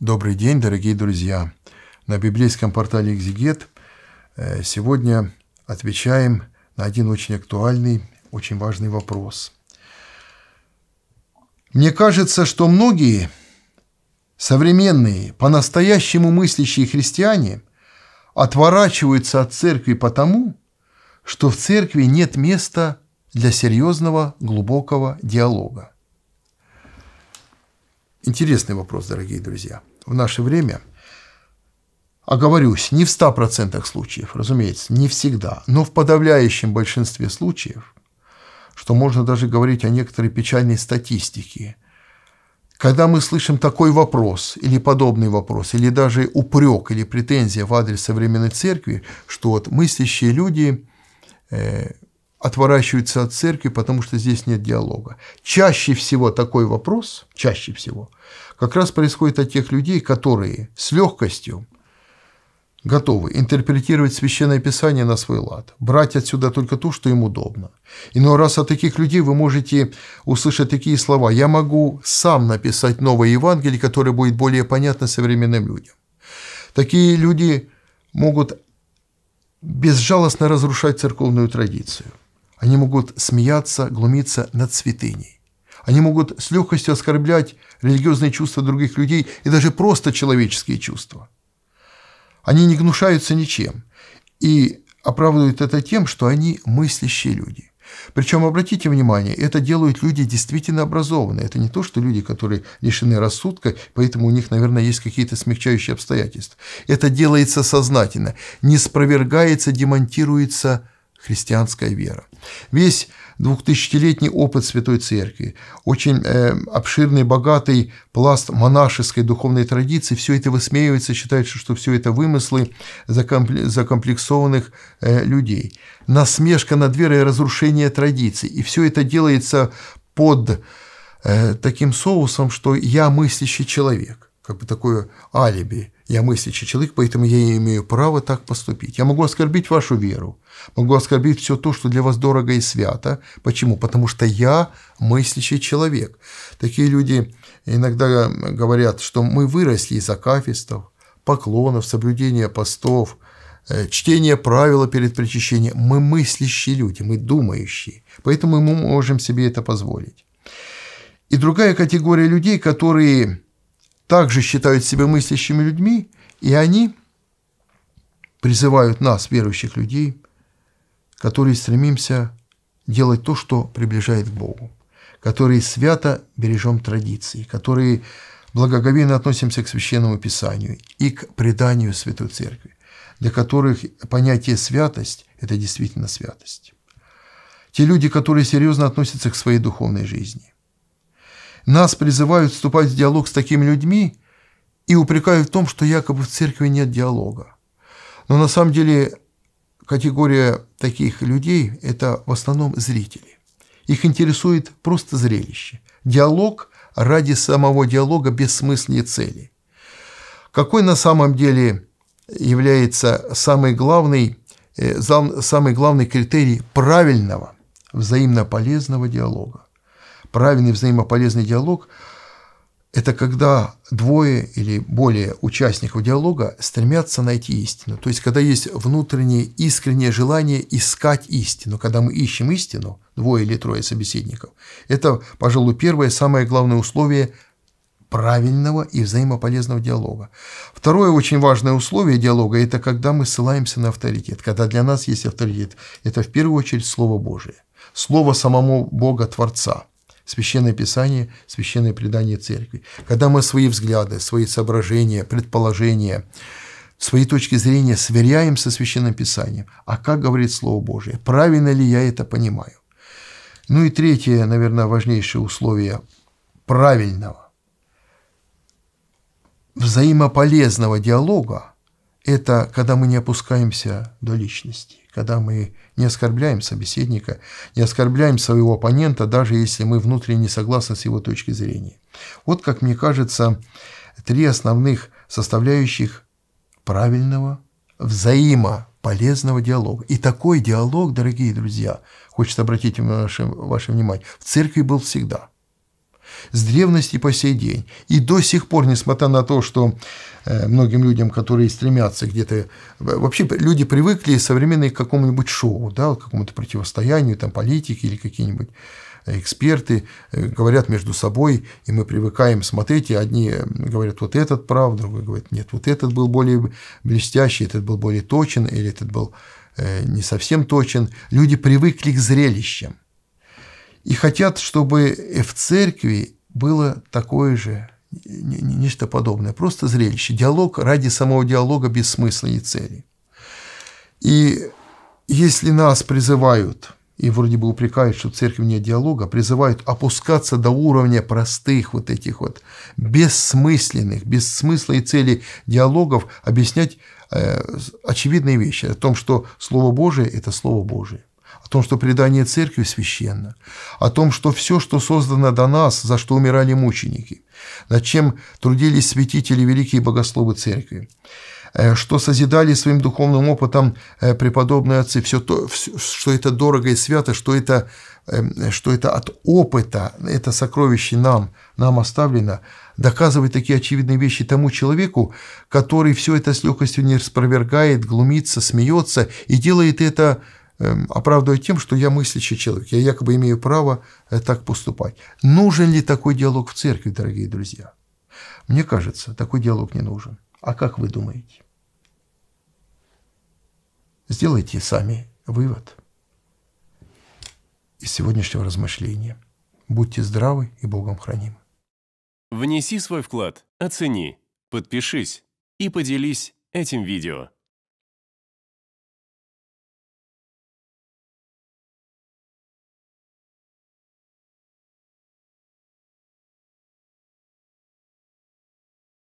Добрый день, дорогие друзья! На библейском портале «Экзегет» э, сегодня отвечаем на один очень актуальный, очень важный вопрос. Мне кажется, что многие современные, по-настоящему мыслящие христиане отворачиваются от церкви потому, что в церкви нет места для серьезного, глубокого диалога. Интересный вопрос, дорогие друзья – в наше время, оговорюсь, не в 100% случаев, разумеется, не всегда, но в подавляющем большинстве случаев, что можно даже говорить о некоторой печальной статистике, когда мы слышим такой вопрос или подобный вопрос, или даже упрек или претензия в адрес современной церкви, что вот мыслящие люди э, отворачиваются от церкви, потому что здесь нет диалога. Чаще всего такой вопрос, чаще всего, как раз происходит от тех людей, которые с легкостью готовы интерпретировать Священное Писание на свой лад, брать отсюда только то, что им удобно. Иной раз от таких людей вы можете услышать такие слова «Я могу сам написать новое Евангелие, которое будет более понятно современным людям». Такие люди могут безжалостно разрушать церковную традицию – они могут смеяться, глумиться над святыней. Они могут с легкостью оскорблять религиозные чувства других людей и даже просто человеческие чувства. Они не гнушаются ничем и оправдывают это тем, что они мыслящие люди. Причем, обратите внимание, это делают люди действительно образованные. Это не то, что люди, которые лишены рассудка, поэтому у них, наверное, есть какие-то смягчающие обстоятельства. Это делается сознательно, не спровергается, демонтируется христианская вера. Весь двухтысячелетний опыт Святой Церкви, очень э, обширный, богатый пласт монашеской духовной традиции, все это высмеивается, считается, что все это вымыслы закомплексованных э, людей. Насмешка над верой и разрушение традиций. И все это делается под э, таким соусом, что я мыслящий человек – как бы такое алиби. Я мыслящий человек, поэтому я имею право так поступить. Я могу оскорбить вашу веру, могу оскорбить все то, что для вас дорого и свято. Почему? Потому что я мыслящий человек. Такие люди иногда говорят, что мы выросли из акафистов, поклонов, соблюдения постов, э, чтения правила перед причащением. Мы мыслящие люди, мы думающие, поэтому мы можем себе это позволить. И другая категория людей, которые также считают себя мыслящими людьми, и они призывают нас, верующих людей, которые стремимся делать то, что приближает к Богу, которые свято бережем традиции, которые благоговейно относимся к Священному Писанию и к преданию Святой Церкви, для которых понятие «святость» – это действительно святость. Те люди, которые серьезно относятся к своей духовной жизни, нас призывают вступать в диалог с такими людьми и упрекают в том, что якобы в церкви нет диалога. Но на самом деле категория таких людей – это в основном зрители. Их интересует просто зрелище. Диалог ради самого диалога без смысла и цели. Какой на самом деле является самый главный, э, самый главный критерий правильного, взаимно полезного диалога? Правильный взаимополезный диалог – это когда двое или более участников диалога стремятся найти истину. То есть, когда есть внутреннее искреннее желание искать истину. Когда мы ищем истину, двое или трое собеседников, это, пожалуй, первое, самое главное условие правильного и взаимополезного диалога. Второе очень важное условие диалога – это когда мы ссылаемся на авторитет. Когда для нас есть авторитет, это в первую очередь Слово Божие. Слово самому Бога Творца – Священное Писание, священное предание Церкви. Когда мы свои взгляды, свои соображения, предположения, свои точки зрения сверяем со Священным Писанием, а как говорит Слово Божие, правильно ли я это понимаю. Ну и третье, наверное, важнейшее условие правильного, взаимополезного диалога – это когда мы не опускаемся до личности, когда мы не оскорбляем собеседника, не оскорбляем своего оппонента, даже если мы внутренне согласны с его точкой зрения. Вот, как мне кажется, три основных составляющих правильного, взаимополезного диалога. И такой диалог, дорогие друзья, хочется обратить ваше, ваше внимание, в церкви был всегда – с древности по сей день. И до сих пор, несмотря на то, что э, многим людям, которые стремятся где-то... Вообще люди привыкли современные к какому-нибудь шоу, да, к какому-то противостоянию, там, политики или какие-нибудь э, эксперты э, говорят между собой, и мы привыкаем смотреть, и одни говорят, вот этот прав, другой говорит, нет, вот этот был более блестящий, этот был более точен, или этот был не совсем точен. Люди привыкли к зрелищам. И хотят, чтобы в церкви было такое же, нечто подобное, просто зрелище, диалог ради самого диалога без смысла и цели. И если нас призывают, и вроде бы упрекают, что в церкви нет диалога, призывают опускаться до уровня простых вот этих вот бессмысленных, без смысла и цели диалогов, объяснять э, очевидные вещи о том, что Слово Божие – это Слово Божие том, что предание церкви священно, о том, что все, что создано до нас, за что умирали мученики, над чем трудились святители, великие богословы церкви, э, что созидали своим духовным опытом э, преподобные отцы, все то, что это дорого и свято, что это, эм, что это от опыта, это сокровище нам, нам оставлено, доказывает такие очевидные вещи тому человеку, который все это с легкостью не распровергает, глумится, смеется и делает это Эм, оправдывая тем, что я мыслящий человек, я якобы имею право э, так поступать. Нужен ли такой диалог в церкви, дорогие друзья? Мне кажется, такой диалог не нужен. А как вы думаете? Сделайте сами вывод из сегодняшнего размышления. Будьте здравы и Богом храним. Внеси свой вклад, оцени, подпишись и поделись этим видео.